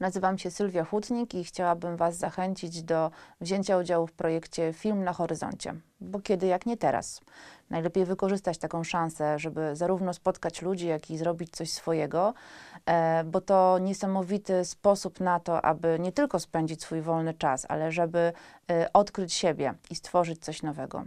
Nazywam się Sylwia Hutnik i chciałabym Was zachęcić do wzięcia udziału w projekcie Film na Horyzoncie, bo kiedy jak nie teraz. Najlepiej wykorzystać taką szansę, żeby zarówno spotkać ludzi, jak i zrobić coś swojego, e, bo to niesamowity sposób na to, aby nie tylko spędzić swój wolny czas, ale żeby e, odkryć siebie i stworzyć coś nowego.